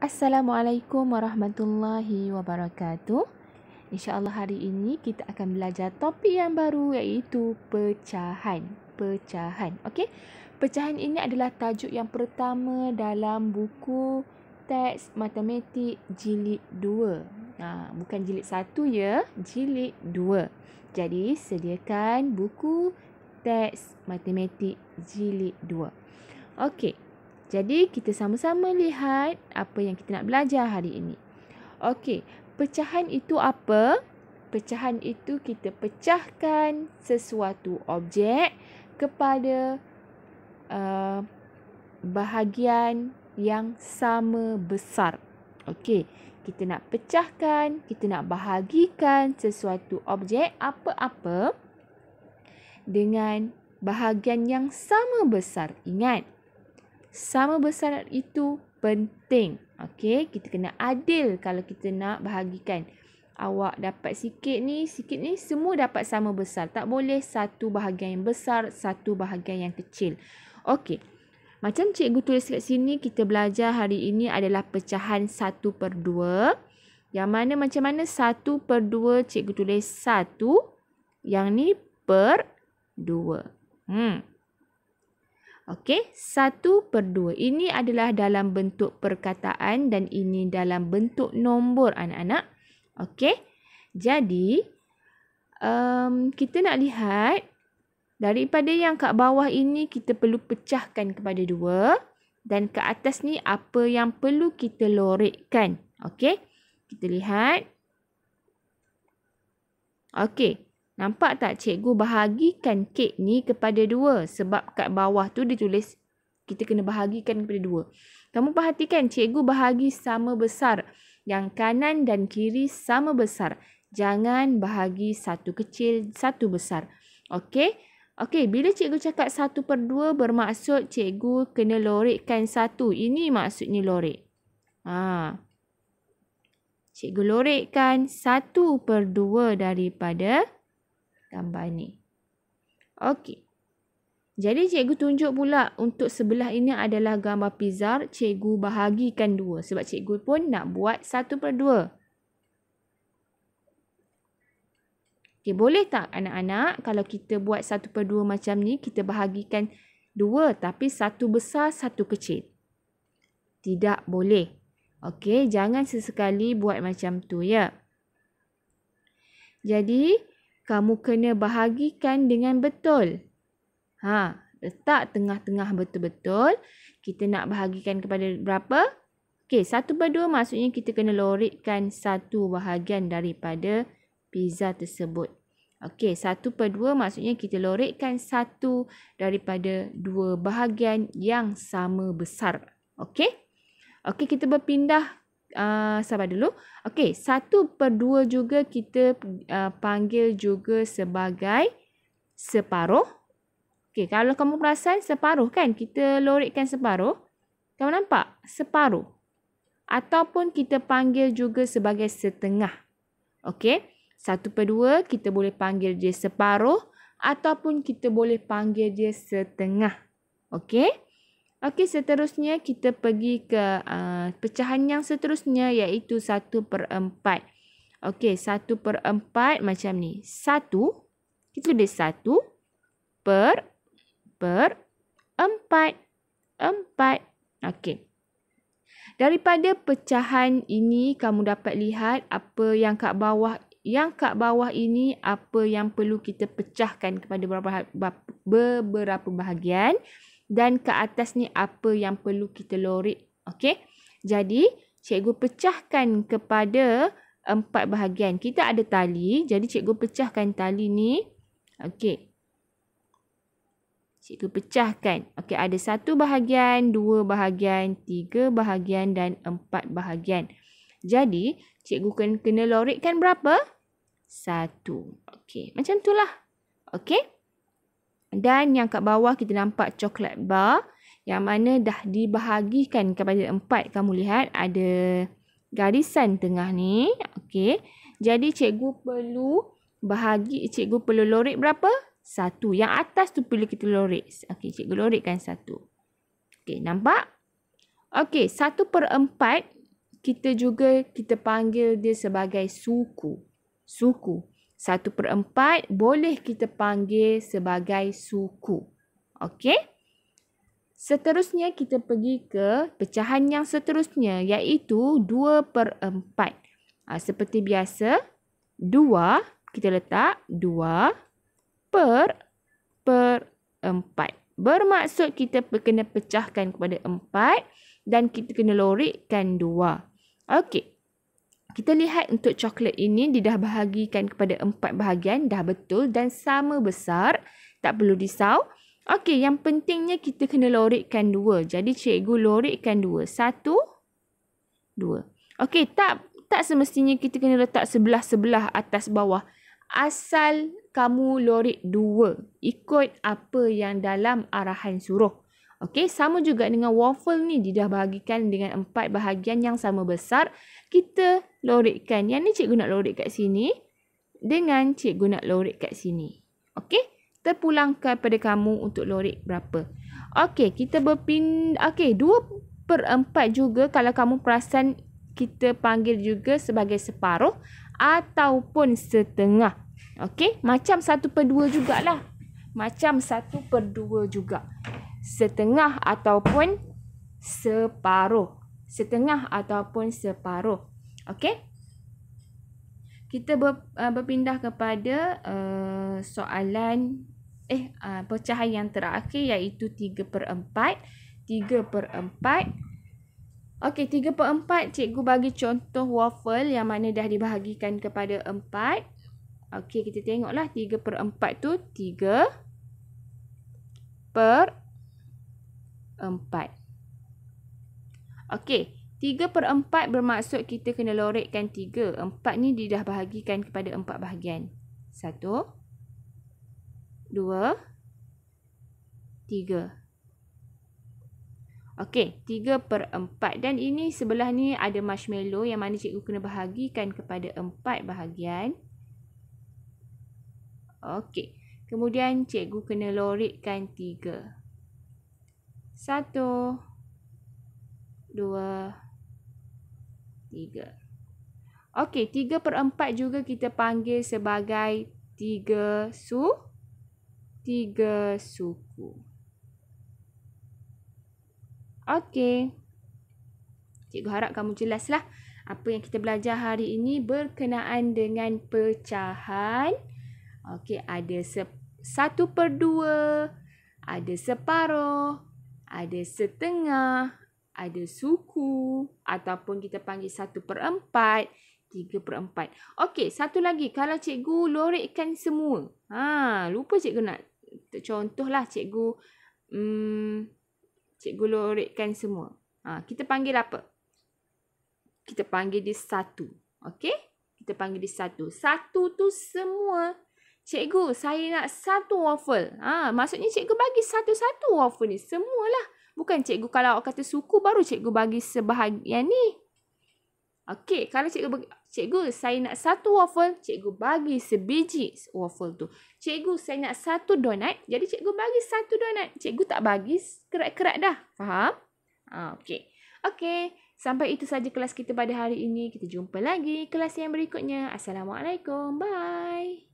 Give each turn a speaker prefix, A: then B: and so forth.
A: Assalamualaikum warahmatullahi wabarakatuh. Insya-Allah hari ini kita akan belajar topik yang baru iaitu pecahan. Pecahan, okey? Pecahan ini adalah tajuk yang pertama dalam buku teks matematik jilid 2. Ha, bukan jilid 1 ya, jilid 2. Jadi sediakan buku teks matematik jilid 2. Okey, jadi kita sama-sama lihat apa yang kita nak belajar hari ini. Okey, pecahan itu apa? Pecahan itu kita pecahkan sesuatu objek kepada uh, bahagian yang sama besar. Okey, kita nak pecahkan, kita nak bahagikan sesuatu objek apa-apa dengan bahagian yang sama besar. Ingat, sama besar itu penting. Okey, kita kena adil kalau kita nak bahagikan. Awak dapat sikit ni, sikit ni, semua dapat sama besar. Tak boleh satu bahagian yang besar, satu bahagian yang kecil. Okey, macam cikgu tulis kat sini, kita belajar hari ini adalah pecahan 1 per 2. Yang mana macam mana 1 per 2, cikgu tulis 1. Yang ni per 2. Hmm. Okey, satu per dua. Ini adalah dalam bentuk perkataan dan ini dalam bentuk nombor anak-anak. Okey, jadi um, kita nak lihat daripada yang kat bawah ini kita perlu pecahkan kepada dua. Dan ke atas ni apa yang perlu kita lorikkan. Okey, kita lihat. Okey, Nampak tak cikgu bahagikan kek ni kepada dua sebab kat bawah tu dia tulis kita kena bahagikan kepada dua. Kamu perhatikan cikgu bahagi sama besar. Yang kanan dan kiri sama besar. Jangan bahagi satu kecil, satu besar. Okey? Okey, bila cikgu cakap satu per dua bermaksud cikgu kena lorekkan satu. Ini maksudnya lorek. Ha. Cikgu lorekkan satu per dua daripada 2 gambar ni. Okey. Jadi cikgu tunjuk pula untuk sebelah ini adalah gambar pizar. Cikgu bahagikan dua sebab cikgu pun nak buat satu per dua. Okay boleh tak anak-anak kalau kita buat satu per dua macam ni kita bahagikan dua tapi satu besar satu kecil. Tidak boleh. Okey jangan sesekali buat macam tu ya. Jadi kamu kena bahagikan dengan betul. Ha, letak tengah-tengah betul-betul. Kita nak bahagikan kepada berapa? Okey, satu per dua maksudnya kita kena lorikkan satu bahagian daripada pizza tersebut. Okey, satu per dua maksudnya kita lorikkan satu daripada dua bahagian yang sama besar. Okey? Okey, kita berpindah Ah, sabar dulu. Okey, satu per dua juga kita uh, panggil juga sebagai separuh. Okey, kalau kamu perasan separuh kan? Kita lorikkan separuh. Kamu nampak? Separuh. Ataupun kita panggil juga sebagai setengah. Okey, satu per dua kita boleh panggil dia separuh ataupun kita boleh panggil dia setengah. Okey. Okey, seterusnya kita pergi ke uh, pecahan yang seterusnya iaitu 1 per 4. Okey, 1 per 4 macam ni. 1, kita tulis 1 per per 4. 4. Okey. Daripada pecahan ini, kamu dapat lihat apa yang kat bawah yang kat bawah ini apa yang perlu kita pecahkan kepada beberapa beberapa bahagian dan ke atas ni apa yang perlu kita lorik. Okey. Jadi, cikgu pecahkan kepada empat bahagian. Kita ada tali. Jadi, cikgu pecahkan tali ni. Okey. Cikgu pecahkan. Okey, ada satu bahagian, dua bahagian, tiga bahagian dan empat bahagian. Jadi, cikgu kena lorikkan berapa? Satu. Okey, macam tu lah, Okey. Dan yang kat bawah kita nampak coklat bar yang mana dah dibahagikan kepada empat. Kamu lihat ada garisan tengah ni. Okey. Jadi cikgu perlu bahagi cikgu perlu lorik berapa? Satu. Yang atas tu perlu kita lorik. Okey, cikgu lorikkan satu. Okey, nampak? Okey, satu per empat kita juga kita panggil dia sebagai suku. Suku satu per empat boleh kita panggil sebagai suku. Okey? Seterusnya kita pergi ke pecahan yang seterusnya iaitu dua per 4. Ah, seperti biasa, dua kita letak dua per per empat. Bermaksud kita kena pecahkan kepada empat dan kita kena lorikkan dua, Okey, kita lihat untuk coklat ini dia dah bahagikan kepada empat bahagian dah betul dan sama besar tak perlu risau. Okey yang pentingnya kita kena lorikkan dua. Jadi cikgu lorikkan dua. Satu, dua. Okey tak tak semestinya kita kena letak sebelah-sebelah atas bawah. Asal kamu lorik dua ikut apa yang dalam arahan suruh. Okey, sama juga dengan waffle ni dia dah bahagikan dengan empat bahagian yang sama besar. Kita lorikkan. Yang ni cikgu nak lorik kat sini dengan cikgu nak lorik kat sini. Okey, terpulangkan pada kamu untuk lorik berapa. Okey, kita berpindah. okey, dua per 4 juga kalau kamu perasan kita panggil juga sebagai separuh ataupun setengah. Okey, macam satu per 2 jugalah. Macam satu per dua juga setengah ataupun separuh. Setengah ataupun separuh. Okey? Kita ber, uh, berpindah kepada uh, soalan eh uh, pecahan yang terakhir iaitu 3/4. 3/4. Okey, 3/4 cikgu bagi contoh waffle yang mana dah dibahagikan kepada 4. Okey, kita tengoklah 3 per 4 tu 3 per empat. Okey, tiga perempat bermaksud kita kena lorekkan tiga. Empat ni didah bahagikan kepada empat bahagian. Satu, dua, tiga. Okey, tiga per empat. Dan ini sebelah ni ada marshmallow yang mana cikgu kena bahagikan kepada empat bahagian. Okey, kemudian cikgu kena lorekkan tiga. Satu, dua, tiga. Okey, tiga per empat juga kita panggil sebagai tiga su, tiga suku. Okey, cikgu harap kamu jelaslah apa yang kita belajar hari ini berkenaan dengan pecahan. Okey, ada se satu per dua, ada separuh, ada setengah, ada suku ataupun kita panggil satu per empat, tiga per empat. Okey, satu lagi kalau cikgu lorekkan semua. Ha, lupa cikgu nak contohlah cikgu hmm, cikgu lorekkan semua. Ha, kita panggil apa? Kita panggil dia satu. Okey? Kita panggil dia satu. Satu tu semua Cikgu, saya nak satu waffle. Ha, maksudnya cikgu bagi satu-satu waffle ni. Semualah. Bukan cikgu kalau awak kata suku baru cikgu bagi sebahagian ni. Okey, kalau cikgu bagi, cikgu saya nak satu waffle, cikgu bagi sebiji waffle tu. Cikgu saya nak satu donat, jadi cikgu bagi satu donat. Cikgu tak bagi kerat-kerat dah. Faham? Ha, Okey. Okey, sampai itu saja kelas kita pada hari ini. Kita jumpa lagi kelas yang berikutnya. Assalamualaikum. Bye.